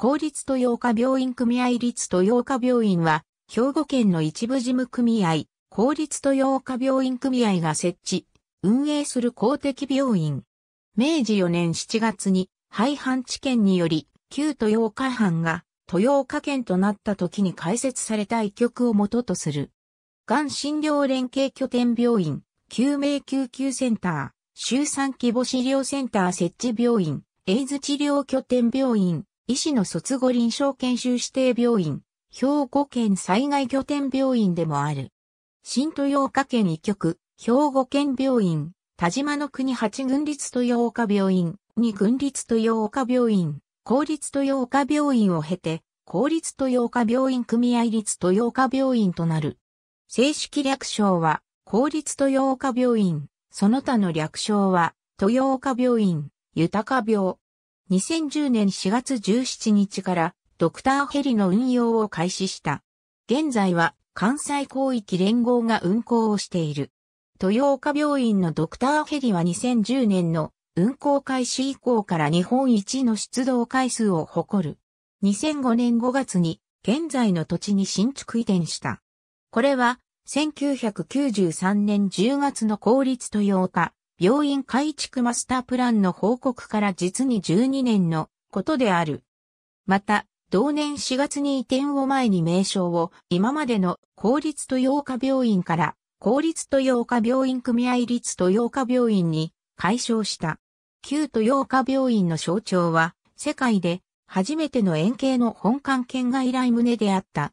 公立豊岡病院組合立豊岡病院は、兵庫県の一部事務組合、公立豊岡病院組合が設置、運営する公的病院。明治4年7月に、廃藩置県により、旧豊岡藩が豊岡県となった時に開設された一局を元とする。がん診療連携拠点病院、救命救急センター、周産規模資療センター設置病院、エイズ治療拠点病院、医師の卒後臨床研修指定病院、兵庫県災害拠点病院でもある。新豊岡県医局、兵庫県病院、田島の国八軍立豊岡病院、二軍立豊岡病院、公立豊岡病院を経て、公立豊岡病院組合立豊岡病院となる。正式略称は、公立豊岡病院、その他の略称は、豊岡病院、豊か病、2010年4月17日からドクターヘリの運用を開始した。現在は関西広域連合が運行をしている。豊岡病院のドクターヘリは2010年の運行開始以降から日本一の出動回数を誇る。2005年5月に現在の土地に新築移転した。これは1993年10月の公立豊岡病院改築マスタープランの報告から実に12年のことである。また、同年4月に移転を前に名称を今までの公立豊岡病院から公立豊岡病院組合立豊岡病院に解消した。旧豊岡病院の象徴は世界で初めての円形の本館県外来胸であった。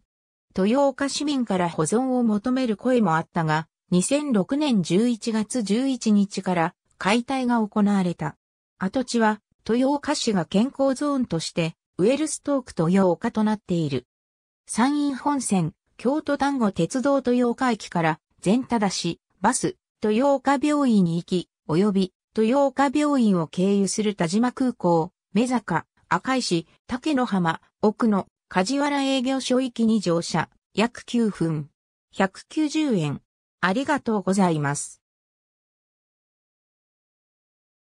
豊岡市民から保存を求める声もあったが、2006年11月11日から解体が行われた。跡地は豊岡市が健康ゾーンとしてウェルストーク豊岡となっている。山陰本線、京都丹後鉄道豊岡駅から全田市、バス、豊岡病院に行き、及び豊岡病院を経由する田島空港、目坂、赤石、竹の浜、奥野、梶原営業所行きに乗車、約9分。190円。ありがとうございます。